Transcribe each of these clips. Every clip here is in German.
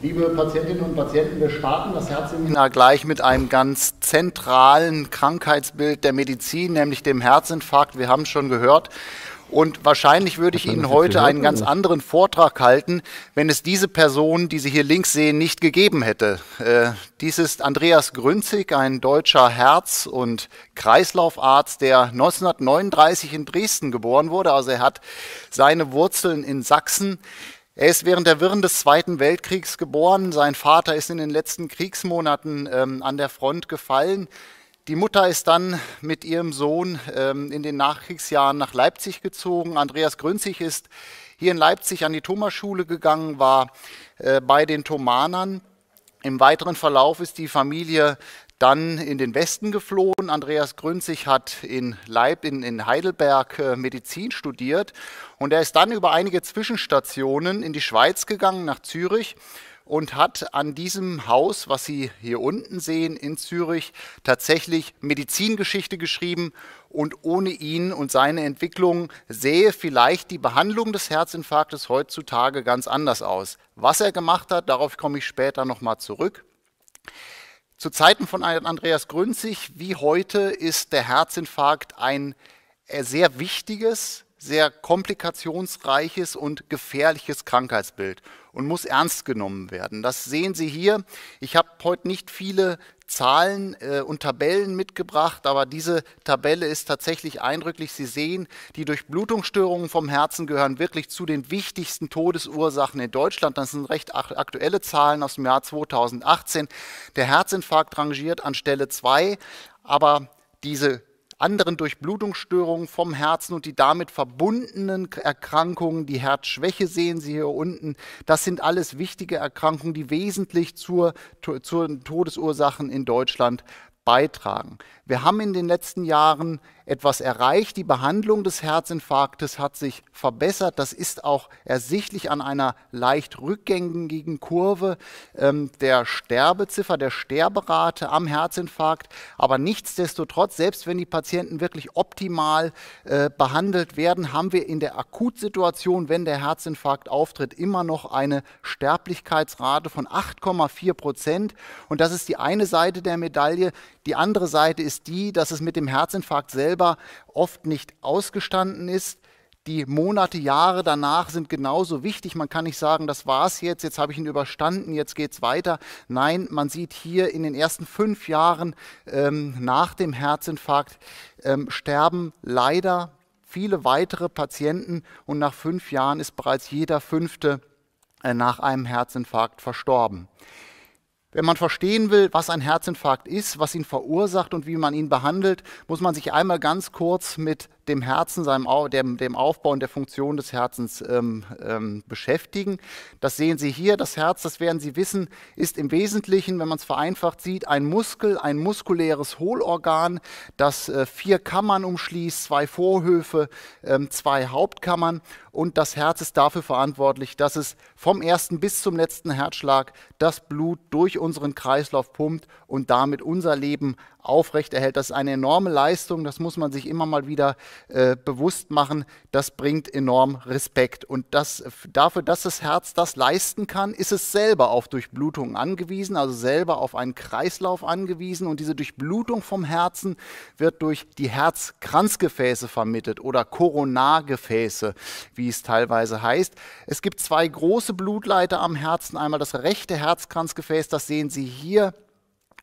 Liebe Patientinnen und Patienten, wir starten das Herzseminar gleich mit einem ganz zentralen Krankheitsbild der Medizin, nämlich dem Herzinfarkt. Wir haben es schon gehört. Und wahrscheinlich würde ich Ihnen heute einen ganz anderen Vortrag halten, wenn es diese Person, die Sie hier links sehen, nicht gegeben hätte. Äh, dies ist Andreas Grünzig, ein deutscher Herz- und Kreislaufarzt, der 1939 in Dresden geboren wurde. Also er hat seine Wurzeln in Sachsen. Er ist während der Wirren des Zweiten Weltkriegs geboren. Sein Vater ist in den letzten Kriegsmonaten ähm, an der Front gefallen. Die Mutter ist dann mit ihrem Sohn ähm, in den Nachkriegsjahren nach Leipzig gezogen. Andreas Grünzig ist hier in Leipzig an die Thomasschule gegangen, war äh, bei den Thomanern. Im weiteren Verlauf ist die Familie dann in den Westen geflohen. Andreas Grünzig hat in Leib, in, in Heidelberg äh, Medizin studiert und er ist dann über einige Zwischenstationen in die Schweiz gegangen, nach Zürich und hat an diesem Haus, was Sie hier unten sehen in Zürich, tatsächlich Medizingeschichte geschrieben und ohne ihn und seine Entwicklung sähe vielleicht die Behandlung des Herzinfarktes heutzutage ganz anders aus. Was er gemacht hat, darauf komme ich später nochmal zurück. Zu Zeiten von Andreas Grünzig wie heute ist der Herzinfarkt ein äh, sehr wichtiges, sehr komplikationsreiches und gefährliches Krankheitsbild und muss ernst genommen werden. Das sehen Sie hier. Ich habe heute nicht viele Zahlen äh, und Tabellen mitgebracht, aber diese Tabelle ist tatsächlich eindrücklich. Sie sehen, die Durchblutungsstörungen vom Herzen gehören wirklich zu den wichtigsten Todesursachen in Deutschland. Das sind recht aktuelle Zahlen aus dem Jahr 2018. Der Herzinfarkt rangiert an Stelle 2, aber diese anderen Durchblutungsstörungen vom Herzen und die damit verbundenen Erkrankungen, die Herzschwäche sehen Sie hier unten, das sind alles wichtige Erkrankungen, die wesentlich zur, zu Todesursachen in Deutschland beitragen. Wir haben in den letzten Jahren etwas erreicht. Die Behandlung des Herzinfarktes hat sich verbessert. Das ist auch ersichtlich an einer leicht rückgängigen Kurve ähm, der Sterbeziffer, der Sterberate am Herzinfarkt. Aber nichtsdestotrotz, selbst wenn die Patienten wirklich optimal äh, behandelt werden, haben wir in der Akutsituation, wenn der Herzinfarkt auftritt, immer noch eine Sterblichkeitsrate von 8,4 Prozent. Und das ist die eine Seite der Medaille. Die andere Seite ist die, dass es mit dem Herzinfarkt selber oft nicht ausgestanden ist. Die Monate, Jahre danach sind genauso wichtig. Man kann nicht sagen, das war's jetzt, jetzt habe ich ihn überstanden, jetzt geht's weiter. Nein, man sieht hier in den ersten fünf Jahren ähm, nach dem Herzinfarkt ähm, sterben leider viele weitere Patienten und nach fünf Jahren ist bereits jeder fünfte äh, nach einem Herzinfarkt verstorben. Wenn man verstehen will, was ein Herzinfarkt ist, was ihn verursacht und wie man ihn behandelt, muss man sich einmal ganz kurz mit dem Herzen, seinem, dem, dem Aufbau und der Funktion des Herzens ähm, ähm, beschäftigen. Das sehen Sie hier. Das Herz, das werden Sie wissen, ist im Wesentlichen, wenn man es vereinfacht sieht, ein Muskel, ein muskuläres Hohlorgan, das äh, vier Kammern umschließt, zwei Vorhöfe, ähm, zwei Hauptkammern. Und das Herz ist dafür verantwortlich, dass es vom ersten bis zum letzten Herzschlag das Blut durch unseren Kreislauf pumpt und damit unser Leben aufrechterhält. Das ist eine enorme Leistung, das muss man sich immer mal wieder äh, bewusst machen. Das bringt enorm Respekt. Und das, dafür, dass das Herz das leisten kann, ist es selber auf Durchblutung angewiesen, also selber auf einen Kreislauf angewiesen. Und diese Durchblutung vom Herzen wird durch die Herzkranzgefäße vermittelt oder Koronargefäße, wie es teilweise heißt. Es gibt zwei große Blutleiter am Herzen. Einmal das rechte Herzkranzgefäß, das sehen Sie hier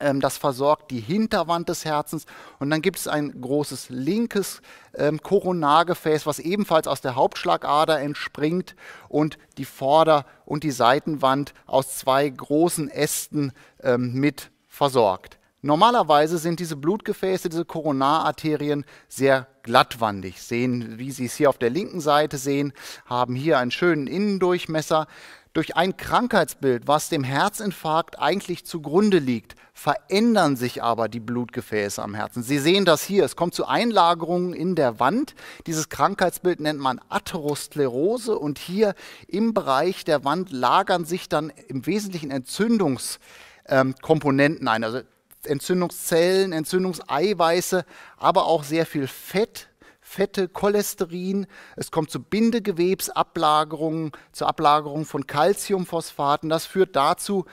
ähm, das versorgt die Hinterwand des Herzens. Und dann gibt es ein großes linkes ähm, Koronargefäß, was ebenfalls aus der Hauptschlagader entspringt und die Vorder- und die Seitenwand aus zwei großen Ästen ähm, mit versorgt. Normalerweise sind diese Blutgefäße, diese Koronararterien sehr glattwandig. Sehen, wie Sie es hier auf der linken Seite sehen, haben hier einen schönen Innendurchmesser durch ein Krankheitsbild, was dem Herzinfarkt eigentlich zugrunde liegt, verändern sich aber die Blutgefäße am Herzen. Sie sehen das hier, es kommt zu Einlagerungen in der Wand. Dieses Krankheitsbild nennt man Atherosklerose und hier im Bereich der Wand lagern sich dann im Wesentlichen Entzündungskomponenten ein, also Entzündungszellen, Entzündungseiweiße, aber auch sehr viel Fett, Fette, Cholesterin, es kommt zu Bindegewebsablagerungen, zur Ablagerung von Calciumphosphaten. Das führt dazu,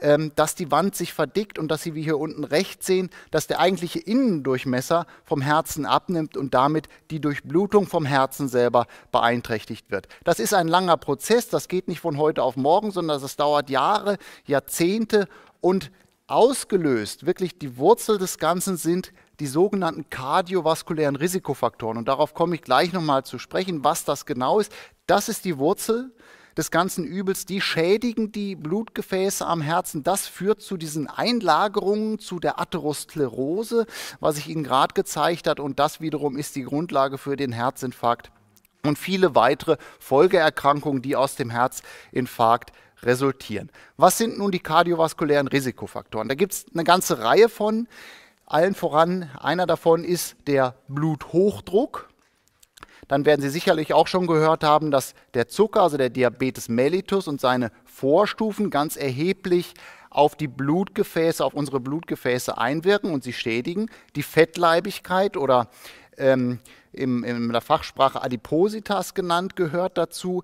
ähm, dass die Wand sich verdickt und dass Sie, wie hier unten rechts sehen, dass der eigentliche Innendurchmesser vom Herzen abnimmt und damit die Durchblutung vom Herzen selber beeinträchtigt wird. Das ist ein langer Prozess, das geht nicht von heute auf morgen, sondern das dauert Jahre, Jahrzehnte und ausgelöst, wirklich die Wurzel des Ganzen sind die sogenannten kardiovaskulären Risikofaktoren. Und darauf komme ich gleich nochmal zu sprechen, was das genau ist. Das ist die Wurzel des ganzen Übels. Die schädigen die Blutgefäße am Herzen. Das führt zu diesen Einlagerungen, zu der Atherosklerose, was ich Ihnen gerade gezeigt habe. Und das wiederum ist die Grundlage für den Herzinfarkt und viele weitere Folgeerkrankungen, die aus dem Herzinfarkt resultieren. Was sind nun die kardiovaskulären Risikofaktoren? Da gibt es eine ganze Reihe von. Allen voran, einer davon ist der Bluthochdruck. Dann werden Sie sicherlich auch schon gehört haben, dass der Zucker, also der Diabetes mellitus und seine Vorstufen ganz erheblich auf die Blutgefäße, auf unsere Blutgefäße einwirken und sie schädigen. Die Fettleibigkeit oder ähm, in, in der Fachsprache Adipositas genannt gehört dazu.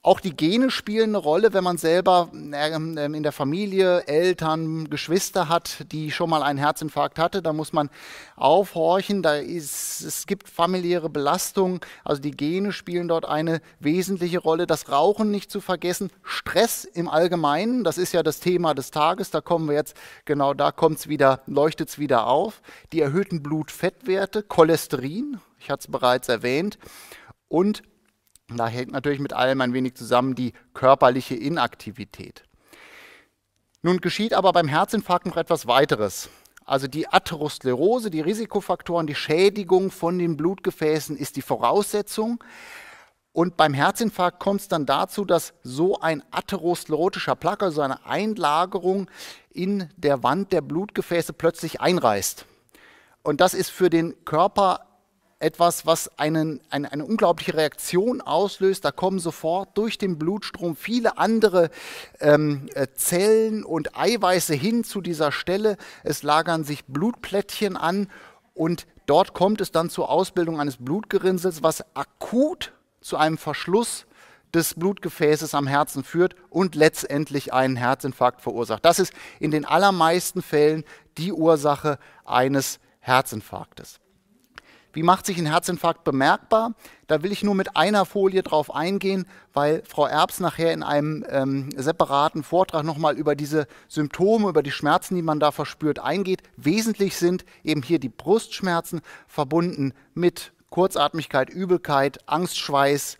Auch die Gene spielen eine Rolle, wenn man selber ähm, ähm, in der Familie Eltern, Geschwister hat, die schon mal einen Herzinfarkt hatte. Da muss man aufhorchen. Da ist, es gibt familiäre Belastungen. Also die Gene spielen dort eine wesentliche Rolle. Das Rauchen nicht zu vergessen. Stress im Allgemeinen. Das ist ja das Thema des Tages. Da kommen wir jetzt, genau da kommt es wieder, leuchtet es wieder auf. Die erhöhten Blutfettwerte, Cholesterin. Ich hatte es bereits erwähnt. Und da hängt natürlich mit allem ein wenig zusammen die körperliche Inaktivität. Nun geschieht aber beim Herzinfarkt noch etwas weiteres. Also die Atherosklerose, die Risikofaktoren, die Schädigung von den Blutgefäßen ist die Voraussetzung. Und beim Herzinfarkt kommt es dann dazu, dass so ein atherosklerotischer Plak, also eine Einlagerung in der Wand der Blutgefäße plötzlich einreißt. Und das ist für den Körper etwas, was einen, eine, eine unglaubliche Reaktion auslöst. Da kommen sofort durch den Blutstrom viele andere ähm, äh, Zellen und Eiweiße hin zu dieser Stelle. Es lagern sich Blutplättchen an und dort kommt es dann zur Ausbildung eines Blutgerinnsels, was akut zu einem Verschluss des Blutgefäßes am Herzen führt und letztendlich einen Herzinfarkt verursacht. Das ist in den allermeisten Fällen die Ursache eines Herzinfarktes. Wie macht sich ein Herzinfarkt bemerkbar? Da will ich nur mit einer Folie drauf eingehen, weil Frau Erbs nachher in einem ähm, separaten Vortrag nochmal über diese Symptome, über die Schmerzen, die man da verspürt, eingeht. Wesentlich sind eben hier die Brustschmerzen verbunden mit Kurzatmigkeit, Übelkeit, Angstschweiß,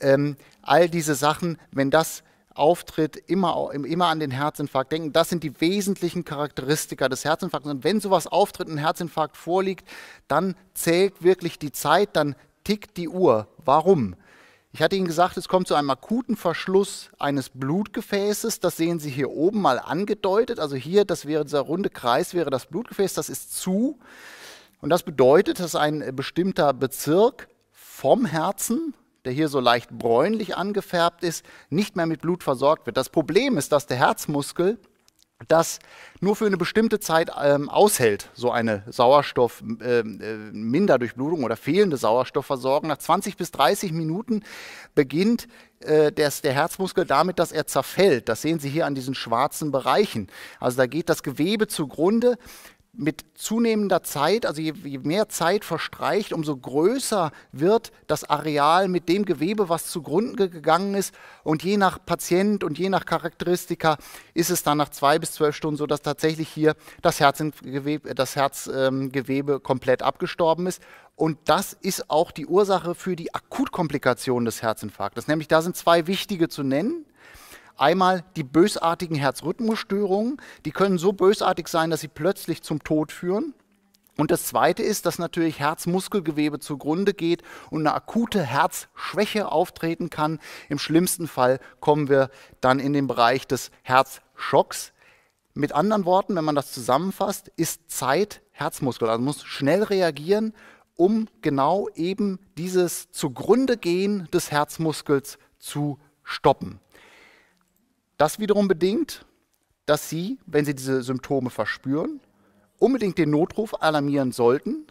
ähm, all diese Sachen, wenn das auftritt, immer, immer an den Herzinfarkt denken. Das sind die wesentlichen Charakteristika des Herzinfarkts. Und wenn sowas auftritt, ein Herzinfarkt vorliegt, dann zählt wirklich die Zeit, dann tickt die Uhr. Warum? Ich hatte Ihnen gesagt, es kommt zu einem akuten Verschluss eines Blutgefäßes. Das sehen Sie hier oben mal angedeutet. Also hier, das wäre dieser runde Kreis, wäre das Blutgefäß. Das ist zu. Und das bedeutet, dass ein bestimmter Bezirk vom Herzen der hier so leicht bräunlich angefärbt ist, nicht mehr mit Blut versorgt wird. Das Problem ist, dass der Herzmuskel das nur für eine bestimmte Zeit ähm, aushält, so eine Sauerstoffminderdurchblutung ähm, äh, oder fehlende Sauerstoffversorgung. Nach 20 bis 30 Minuten beginnt äh, des, der Herzmuskel damit, dass er zerfällt. Das sehen Sie hier an diesen schwarzen Bereichen. Also da geht das Gewebe zugrunde mit zunehmender Zeit, also je, je, mehr Zeit verstreicht, umso größer wird das Areal mit dem Gewebe, was zugrunde gegangen ist. Und je nach Patient und je nach Charakteristika ist es dann nach zwei bis zwölf Stunden so, dass tatsächlich hier das Herzgewebe, das Herzgewebe ähm, komplett abgestorben ist. Und das ist auch die Ursache für die Akutkomplikation des Herzinfarktes. Nämlich da sind zwei wichtige zu nennen. Einmal die bösartigen Herzrhythmusstörungen, die können so bösartig sein, dass sie plötzlich zum Tod führen. Und das Zweite ist, dass natürlich Herzmuskelgewebe zugrunde geht und eine akute Herzschwäche auftreten kann. Im schlimmsten Fall kommen wir dann in den Bereich des Herzschocks. Mit anderen Worten, wenn man das zusammenfasst, ist Zeit Herzmuskel. Also muss schnell reagieren, um genau eben dieses zugrunde gehen des Herzmuskels zu stoppen. Das wiederum bedingt, dass Sie, wenn Sie diese Symptome verspüren, unbedingt den Notruf alarmieren sollten.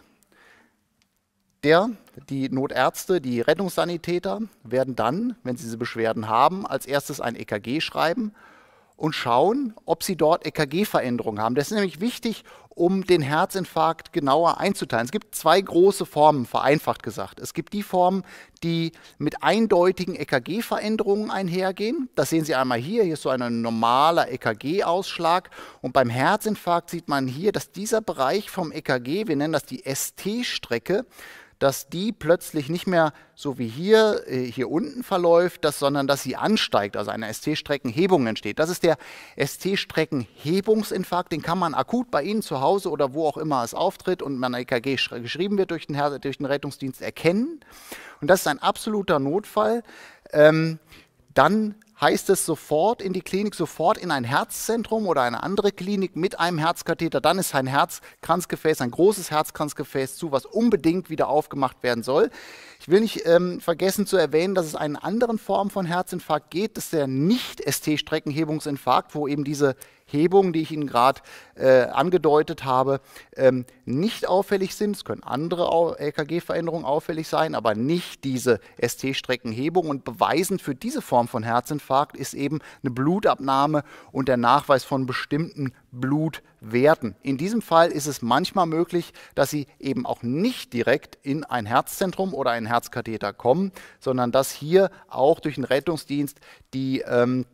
Der, die Notärzte, die Rettungssanitäter werden dann, wenn sie diese Beschwerden haben, als erstes ein EKG schreiben und schauen, ob sie dort EKG-Veränderungen haben. Das ist nämlich wichtig, um den Herzinfarkt genauer einzuteilen. Es gibt zwei große Formen, vereinfacht gesagt. Es gibt die Formen, die mit eindeutigen EKG-Veränderungen einhergehen. Das sehen Sie einmal hier. Hier ist so ein normaler EKG-Ausschlag. Und beim Herzinfarkt sieht man hier, dass dieser Bereich vom EKG, wir nennen das die ST-Strecke, dass die plötzlich nicht mehr so wie hier, äh, hier unten verläuft, dass, sondern dass sie ansteigt, also eine ST-Streckenhebung entsteht. Das ist der ST-Streckenhebungsinfarkt, den kann man akut bei Ihnen zu Hause oder wo auch immer es auftritt und man EKG äh, geschrieben wird durch den, durch den Rettungsdienst erkennen. Und das ist ein absoluter Notfall. Ähm, dann heißt es sofort in die Klinik, sofort in ein Herzzentrum oder eine andere Klinik mit einem Herzkatheter. Dann ist ein Herzkranzgefäß, ein großes Herzkranzgefäß zu, was unbedingt wieder aufgemacht werden soll. Ich will nicht ähm, vergessen zu erwähnen, dass es einen anderen Form von Herzinfarkt geht, das ist der Nicht-ST-Streckenhebungsinfarkt, wo eben diese Hebungen, die ich Ihnen gerade äh, angedeutet habe, ähm, nicht auffällig sind. Es können andere lkg veränderungen auffällig sein, aber nicht diese ST-Streckenhebung. Und beweisend für diese Form von Herzinfarkt ist eben eine Blutabnahme und der Nachweis von bestimmten Blutwerten. In diesem Fall ist es manchmal möglich, dass Sie eben auch nicht direkt in ein Herzzentrum oder einen Herzkatheter kommen, sondern dass hier auch durch den Rettungsdienst die ähm,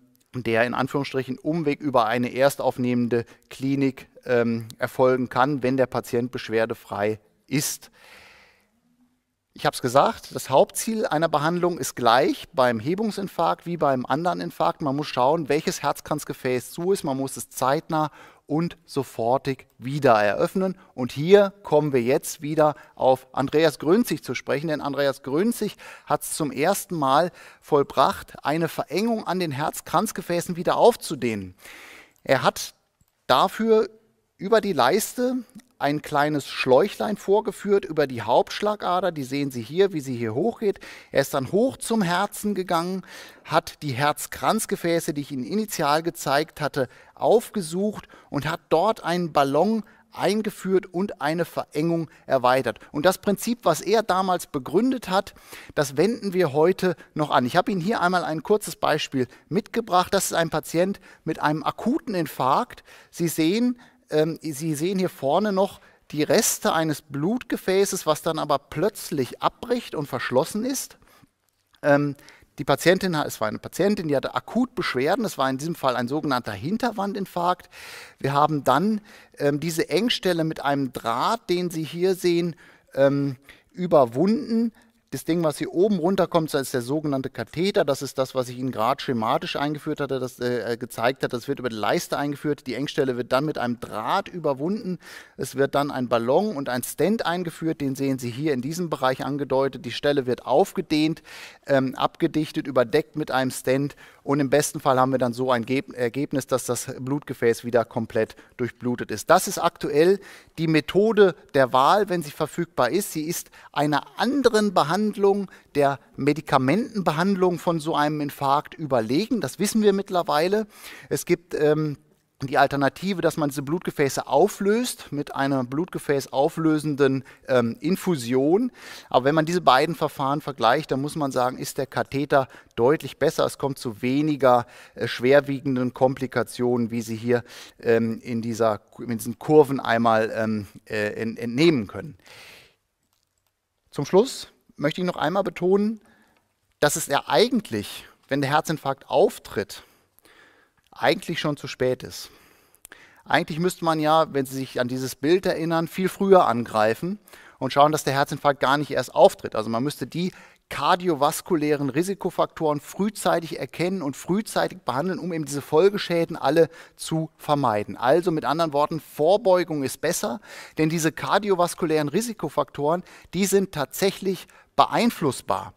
der in Anführungsstrichen Umweg über eine erstaufnehmende Klinik ähm, erfolgen kann, wenn der Patient beschwerdefrei ist. Ich habe es gesagt, das Hauptziel einer Behandlung ist gleich beim Hebungsinfarkt wie beim anderen Infarkt. Man muss schauen, welches Herzkranzgefäß zu ist. Man muss es zeitnah und sofortig wieder eröffnen. Und hier kommen wir jetzt wieder auf Andreas Grünzig zu sprechen, denn Andreas Grünzig hat es zum ersten Mal vollbracht, eine Verengung an den Herzkranzgefäßen wieder aufzudehnen. Er hat dafür über die Leiste ein kleines Schläuchlein vorgeführt über die Hauptschlagader. Die sehen Sie hier, wie sie hier hochgeht. Er ist dann hoch zum Herzen gegangen, hat die Herzkranzgefäße, die ich Ihnen initial gezeigt hatte, aufgesucht und hat dort einen Ballon eingeführt und eine Verengung erweitert. Und das Prinzip, was er damals begründet hat, das wenden wir heute noch an. Ich habe Ihnen hier einmal ein kurzes Beispiel mitgebracht. Das ist ein Patient mit einem akuten Infarkt. Sie sehen, ähm, Sie sehen hier vorne noch die Reste eines Blutgefäßes, was dann aber plötzlich abbricht und verschlossen ist. Ähm, die Patientin, es war eine Patientin, die hatte akut Beschwerden. Es war in diesem Fall ein sogenannter Hinterwandinfarkt. Wir haben dann ähm, diese Engstelle mit einem Draht, den Sie hier sehen, ähm, überwunden. Das Ding, was hier oben runterkommt, ist der sogenannte Katheter. Das ist das, was ich Ihnen gerade schematisch eingeführt hatte, das äh, äh, gezeigt hat. Das wird über die Leiste eingeführt. Die Engstelle wird dann mit einem Draht überwunden. Es wird dann ein Ballon und ein Stand eingeführt. Den sehen Sie hier in diesem Bereich angedeutet. Die Stelle wird aufgedehnt, ähm, abgedichtet, überdeckt mit einem Stand. Und im besten Fall haben wir dann so ein Geb Ergebnis, dass das Blutgefäß wieder komplett durchblutet ist. Das ist aktuell die Methode der Wahl, wenn sie verfügbar ist. Sie ist einer anderen Behandlung Behandlung, der Medikamentenbehandlung von so einem Infarkt überlegen. Das wissen wir mittlerweile. Es gibt ähm, die Alternative, dass man diese Blutgefäße auflöst mit einer blutgefäßauflösenden ähm, Infusion. Aber wenn man diese beiden Verfahren vergleicht, dann muss man sagen, ist der Katheter deutlich besser. Es kommt zu weniger äh, schwerwiegenden Komplikationen, wie Sie hier ähm, in, dieser, in diesen Kurven einmal ähm, äh, entnehmen können. Zum Schluss möchte ich noch einmal betonen, dass es ja eigentlich, wenn der Herzinfarkt auftritt, eigentlich schon zu spät ist. Eigentlich müsste man ja, wenn Sie sich an dieses Bild erinnern, viel früher angreifen und schauen, dass der Herzinfarkt gar nicht erst auftritt. Also man müsste die kardiovaskulären Risikofaktoren frühzeitig erkennen und frühzeitig behandeln, um eben diese Folgeschäden alle zu vermeiden. Also mit anderen Worten, Vorbeugung ist besser, denn diese kardiovaskulären Risikofaktoren, die sind tatsächlich beeinflussbar.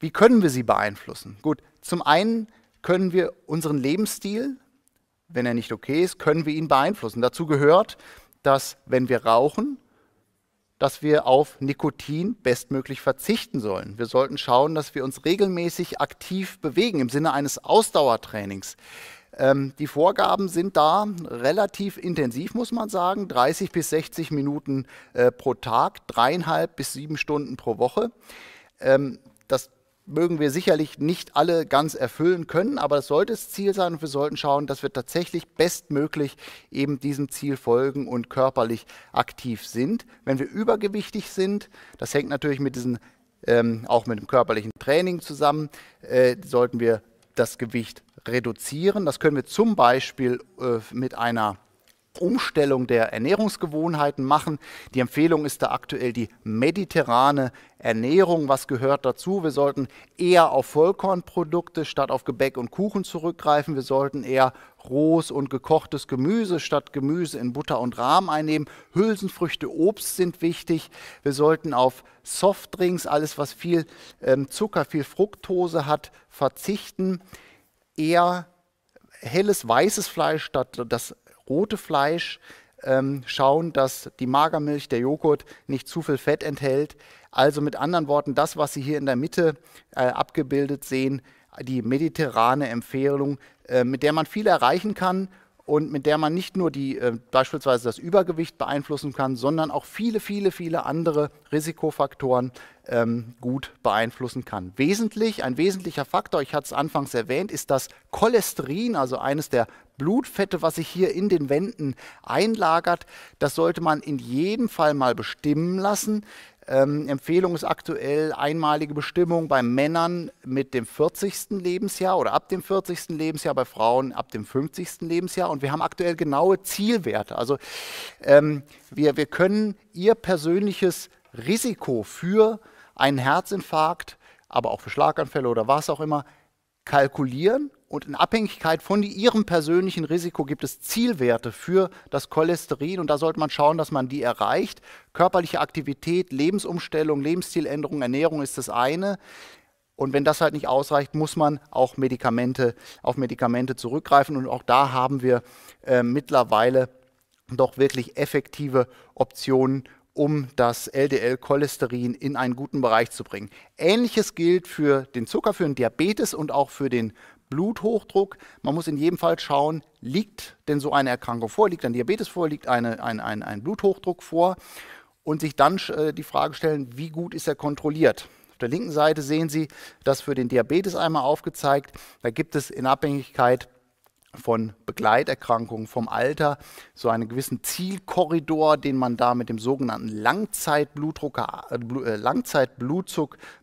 Wie können wir sie beeinflussen? Gut, zum einen können wir unseren Lebensstil, wenn er nicht okay ist, können wir ihn beeinflussen. Dazu gehört, dass wenn wir rauchen, dass wir auf Nikotin bestmöglich verzichten sollen. Wir sollten schauen, dass wir uns regelmäßig aktiv bewegen im Sinne eines Ausdauertrainings. Ähm, die Vorgaben sind da relativ intensiv, muss man sagen. 30 bis 60 Minuten äh, pro Tag, dreieinhalb bis sieben Stunden pro Woche. Ähm, das mögen wir sicherlich nicht alle ganz erfüllen können, aber das sollte das Ziel sein und wir sollten schauen, dass wir tatsächlich bestmöglich eben diesem Ziel folgen und körperlich aktiv sind. Wenn wir übergewichtig sind, das hängt natürlich mit diesen ähm, auch mit dem körperlichen Training zusammen, äh, sollten wir das Gewicht reduzieren. Das können wir zum Beispiel äh, mit einer Umstellung der Ernährungsgewohnheiten machen. Die Empfehlung ist da aktuell die mediterrane Ernährung. Was gehört dazu? Wir sollten eher auf Vollkornprodukte statt auf Gebäck und Kuchen zurückgreifen. Wir sollten eher rohes und gekochtes Gemüse statt Gemüse in Butter und Rahm einnehmen. Hülsenfrüchte, Obst sind wichtig. Wir sollten auf Softdrinks, alles was viel ähm, Zucker, viel Fructose hat, verzichten eher helles weißes Fleisch statt das rote Fleisch ähm, schauen, dass die Magermilch, der Joghurt nicht zu viel Fett enthält. Also mit anderen Worten, das, was Sie hier in der Mitte äh, abgebildet sehen, die mediterrane Empfehlung, äh, mit der man viel erreichen kann und mit der man nicht nur die, äh, beispielsweise das Übergewicht beeinflussen kann, sondern auch viele, viele, viele andere Risikofaktoren ähm, gut beeinflussen kann. Wesentlich, ein wesentlicher Faktor, ich hatte es anfangs erwähnt, ist das Cholesterin, also eines der Blutfette, was sich hier in den Wänden einlagert. Das sollte man in jedem Fall mal bestimmen lassen, ähm, Empfehlung ist aktuell einmalige Bestimmung bei Männern mit dem 40. Lebensjahr oder ab dem 40. Lebensjahr, bei Frauen ab dem 50. Lebensjahr. Und wir haben aktuell genaue Zielwerte. Also ähm, wir, wir können ihr persönliches Risiko für einen Herzinfarkt, aber auch für Schlaganfälle oder was auch immer, kalkulieren und in Abhängigkeit von ihrem persönlichen Risiko gibt es Zielwerte für das Cholesterin und da sollte man schauen, dass man die erreicht. Körperliche Aktivität, Lebensumstellung, Lebensstiländerung, Ernährung ist das eine. Und wenn das halt nicht ausreicht, muss man auch Medikamente auf Medikamente zurückgreifen. Und auch da haben wir äh, mittlerweile doch wirklich effektive Optionen, um das LDL-Cholesterin in einen guten Bereich zu bringen. Ähnliches gilt für den Zucker, für den Diabetes und auch für den Bluthochdruck. Man muss in jedem Fall schauen, liegt denn so eine Erkrankung vor, liegt ein Diabetes vor, liegt eine, ein, ein, ein Bluthochdruck vor und sich dann äh, die Frage stellen, wie gut ist er kontrolliert. Auf der linken Seite sehen Sie das für den Diabetes einmal aufgezeigt. Da gibt es in Abhängigkeit von Begleiterkrankungen, vom Alter, so einen gewissen Zielkorridor, den man da mit dem sogenannten Langzeitblutdrucker, äh,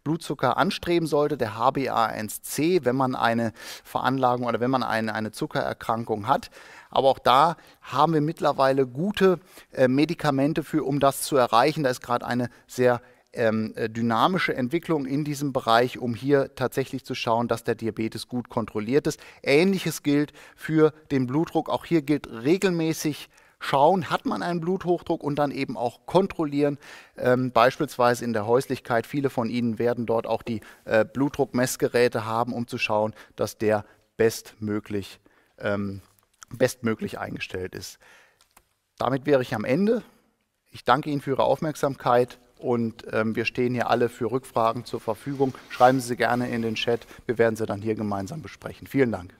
Blutzucker anstreben sollte, der HbA1c, wenn man eine Veranlagung oder wenn man eine, eine Zuckererkrankung hat. Aber auch da haben wir mittlerweile gute äh, Medikamente für, um das zu erreichen. Da ist gerade eine sehr ähm, äh, dynamische Entwicklung in diesem Bereich, um hier tatsächlich zu schauen, dass der Diabetes gut kontrolliert ist. Ähnliches gilt für den Blutdruck. Auch hier gilt regelmäßig schauen, hat man einen Bluthochdruck und dann eben auch kontrollieren, ähm, beispielsweise in der Häuslichkeit. Viele von Ihnen werden dort auch die äh, Blutdruckmessgeräte haben, um zu schauen, dass der bestmöglich, ähm, bestmöglich eingestellt ist. Damit wäre ich am Ende. Ich danke Ihnen für Ihre Aufmerksamkeit und ähm, wir stehen hier alle für Rückfragen zur Verfügung. Schreiben Sie sie gerne in den Chat. Wir werden sie dann hier gemeinsam besprechen. Vielen Dank.